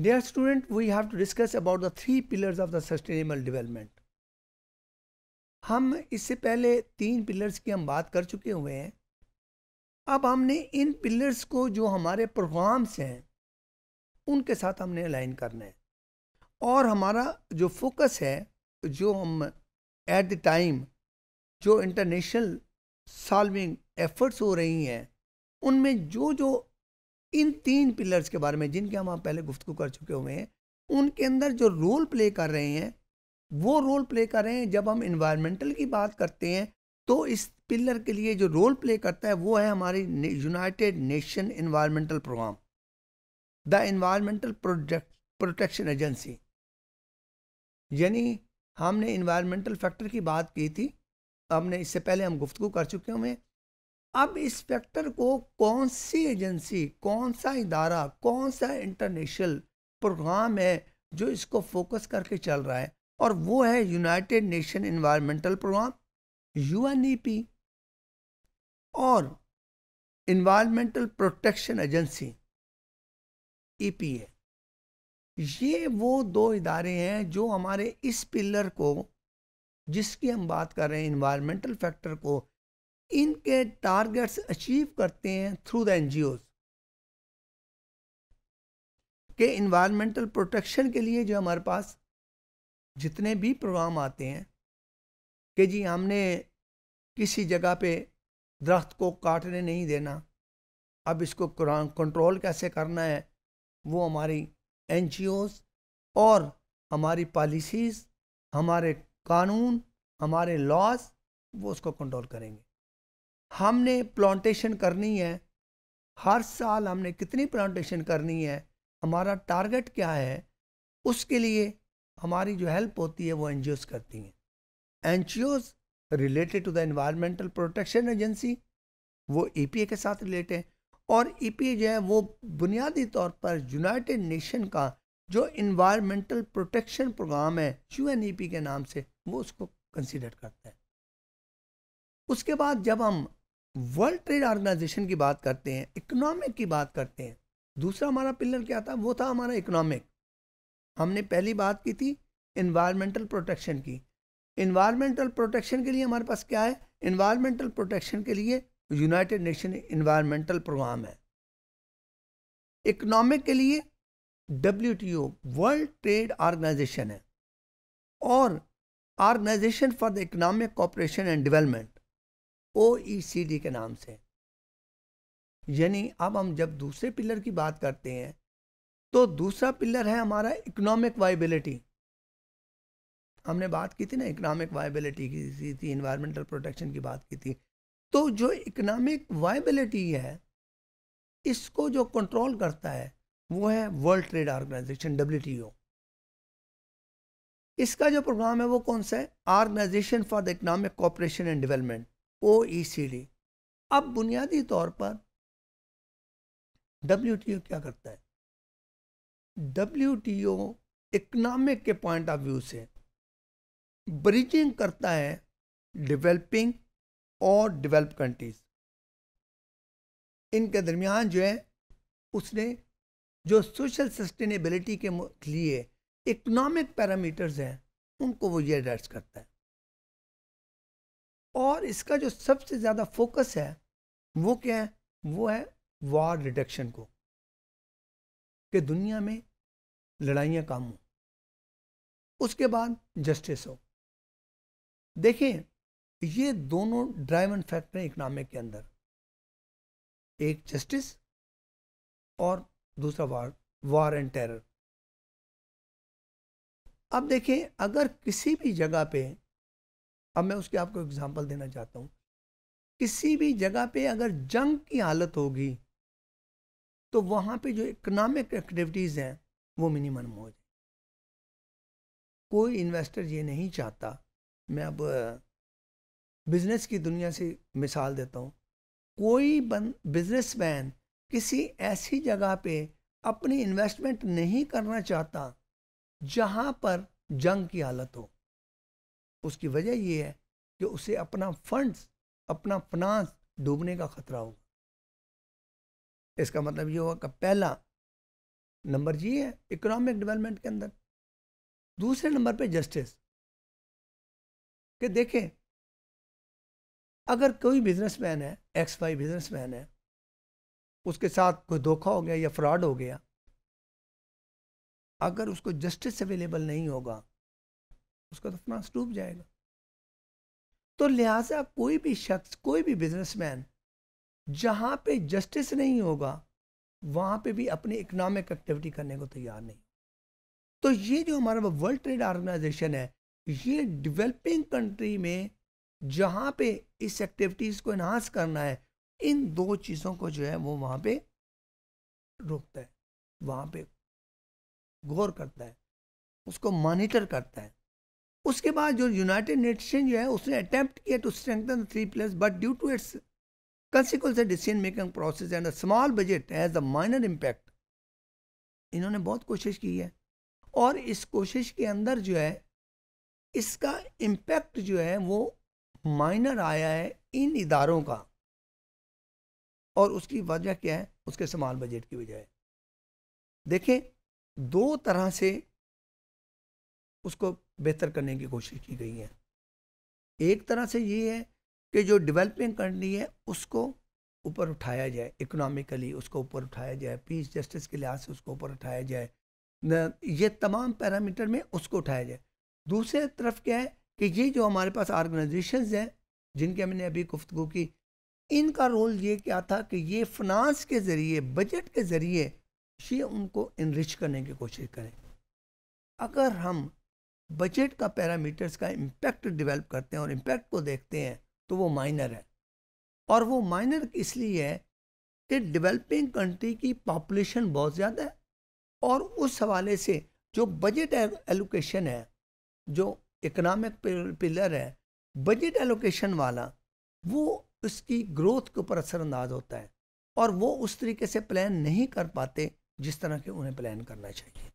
Dear student, we have to discuss about the three pillars of the sustainable development. हम इससे पहले तीन pillars की हम बात कर चुके हुए हैं अब हमने इन पिलर्स को जो हमारे प्रोग्राम्स हैं उनके साथ हमने अलाइन करना है और हमारा जो फोकस है जो हम एट द टाइम जो इंटरनेशनल सॉल्विंग एफर्ट्स हो रही हैं उनमें जो जो इन तीन पिलर्स के बारे में जिनके हम आप पहले गुफ्तु कर चुके हुए हैं उनके अंदर जो रोल प्ले कर रहे हैं वो रोल प्ले कर रहे हैं जब हम इन्वायरमेंटल की बात करते हैं तो इस पिलर के लिए जो रोल प्ले करता है वो है हमारी united nation environmental programme the environmental protection agency यानी हमने इन्वायरमेंटल फैक्टर की बात की थी हमने इससे पहले हम गुफ्तु कर चुके हुए हैं अब इस फैक्टर को कौन सी एजेंसी कौन सा इदारा कौन सा इंटरनेशनल प्रोग्राम है जो इसको फोकस करके चल रहा है और वो है united nation environmental programme U और इन्वायरमेंटल प्रोटेक्शन एजेंसी ईपीए ये वो दो इदारे हैं जो हमारे इस पिलर को जिसकी हम बात कर रहे हैं इन्वायरमेंटल फैक्टर को इनके टारगेट्स अचीव करते हैं थ्रू द एन के इन्वायरमेंटल प्रोटेक्शन के लिए जो हमारे पास जितने भी प्रोग्राम आते हैं कि जी हमने किसी जगह पे दरख्त को काटने नहीं देना अब इसको कंट्रोल कैसे करना है वो हमारी एन और हमारी पॉलिसीज़ हमारे कानून हमारे लॉज वो उसको कंट्रोल करेंगे हमने प्लांटेशन करनी है हर साल हमने कितनी प्लांटेशन करनी है हमारा टारगेट क्या है उसके लिए हमारी जो हेल्प होती है वो एन करती हैं N related to the environmental protection agency वो ई e के साथ रिलेटेड है और ई e जो है वो बुनियादी तौर पर यूनाइटेड नेशन का जो इन्वायरमेंटल प्रोटेक्शन प्रोग्राम है यू e के नाम से वो उसको कंसिडर करता है उसके बाद जब हम वर्ल्ड ट्रेड ऑर्गेनाइजेशन की बात करते हैं इकोनॉमिक की बात करते हैं दूसरा हमारा पिलर क्या था वो था हमारा इकोनॉमिक हमने पहली बात की थी इन्वायरमेंटल प्रोटेक्शन की इन्वायरमेंटल प्रोटेक्शन के लिए हमारे पास क्या है इन्वायरमेंटल प्रोटेक्शन के लिए यूनाइटेड नेशन इन्वायरमेंटल प्रोग्राम है इकोनॉमिक के लिए डब्ल्यू वर्ल्ड ट्रेड ऑर्गेनाइजेशन है और organisation for the economic cooperation and development O C D के नाम से यानी अब हम जब दूसरे पिलर की बात करते हैं तो दूसरा पिलर है हमारा इकोनॉमिक वाइबिलिटी हमने बात की थी ना इकोनॉमिक वाइबिलिटी की थी इन्वायरमेंटल प्रोटेक्शन की बात की थी तो जो इकोनॉमिक वाइबिलिटी है इसको जो कंट्रोल करता है वो है वर्ल्ड ट्रेड ऑर्गेनाइजेशन डब्ल्यू इसका जो प्रोग्राम है वो कौन सा है organisation for the economic cooperation and development O E C D अब बुनियादी तौर पर डब्ल्यू टी ओ क्या करता है डब्ल्यू टी ओ इकनॉमिक के पॉइंट ऑफ व्यू से ब्रिजिंग करता है डेवलपिंग और डेवलप कंट्रीज इनके दरमियान जो है उसने जो सोशल सस्टेनेबिलिटी के लिए इकोनॉमिक पैरामीटर्स हैं उनको वो ये एड्रेस करता है और इसका जो सबसे ज़्यादा फोकस है वो क्या है वो है वार रिडक्शन को कि दुनिया में लड़ाइयाँ कम हों उसके बाद जस्टिस हो देखें ये दोनों ड्राइवन फैक्टर हैं इकनॉमिक के अंदर एक जस्टिस और दूसरा वार वार एंड टेरर अब देखें अगर किसी भी जगह पे अब मैं उसके आपको एग्जाम्पल देना चाहता हूँ किसी भी जगह पे अगर जंग की हालत होगी तो वहाँ पे जो इकोनॉमिक एक्टिविटीज़ हैं वो मिनिमम हो जाए कोई इन्वेस्टर ये नहीं चाहता मैं अब बिजनेस की दुनिया से मिसाल देता हूँ कोई बन मैन किसी ऐसी जगह पे अपनी इन्वेस्टमेंट नहीं करना चाहता जहाँ पर जंग की हालत हो उसकी वजह यह है कि उसे अपना फंड्स अपना फनांस डूबने का खतरा होगा इसका मतलब ये होगा कि पहला नंबर जी है इकोनॉमिक डेवलपमेंट के अंदर दूसरे नंबर पे जस्टिस कि देखें अगर कोई बिजनेसमैन है एक्स वाई बिजनेसमैन है उसके साथ कोई धोखा हो गया या फ्रॉड हो गया अगर उसको जस्टिस अवेलेबल नहीं होगा उसका दफनास तो डूब जाएगा तो लिहाजा कोई भी शख्स कोई भी बिजनेसमैन जहाँ पे जस्टिस नहीं होगा वहाँ पे भी अपनी इकनॉमिक एक्टिविटी करने को तैयार नहीं तो ये जो हमारा वर्ल्ड ट्रेड ऑर्गेनाइजेशन है ये डेवलपिंग कंट्री में जहाँ पे इस एक्टिविटीज़ को इनहांस करना है इन दो चीज़ों को जो है वो वहाँ पे रोकता है वहाँ पे गौर करता है उसको मॉनिटर करता है उसके बाद जो यूनाइटेड नेशन जो है उसने अटैम्प्ट किया to strengthen three plus but due to its consequence decision making process and a small budget has a minor impact इन्होंने बहुत कोशिश की है और इस कोशिश के अंदर जो है इसका इम्पैक्ट जो है वो माइनर आया है इन इदारों का और उसकी वजह क्या है उसके स्मॉल बजट की वजह देखें दो तरह से उसको बेहतर करने की कोशिश की गई है एक तरह से ये है कि जो डेवलपिंग करनी है उसको ऊपर उठाया जाए इकोनॉमिकली उसको ऊपर उठाया जाए पीस जस्टिस के लिहाज से उसको ऊपर उठाया जाए ये तमाम पैरामीटर में उसको उठाया जाए दूसरे तरफ क्या है कि ये जो हमारे पास ऑर्गेनाइजेशन हैं जिनके मैंने अभी गुफ्तु की इनका रोल ये क्या था कि ये फिनांस के ज़रिए बजट के ज़रिए ये उनको इनरिच करने की कोशिश करें अगर हम बजट का पैरामीटर्स का इम्पैक्ट डेवलप करते हैं और इम्पैक्ट को देखते हैं तो वो माइनर है और वो माइनर इसलिए है कि डेवलपिंग कंट्री की पॉपुलेशन बहुत ज़्यादा है और उस हवाले से जो बजट एलोकेशन है जो इकनॉमिक पिलर है बजट एलोकेशन वाला वो उसकी ग्रोथ के ऊपर असरअंदाज होता है और वो उस तरीके से प्लान नहीं कर पाते जिस तरह के उन्हें प्लान करना चाहिए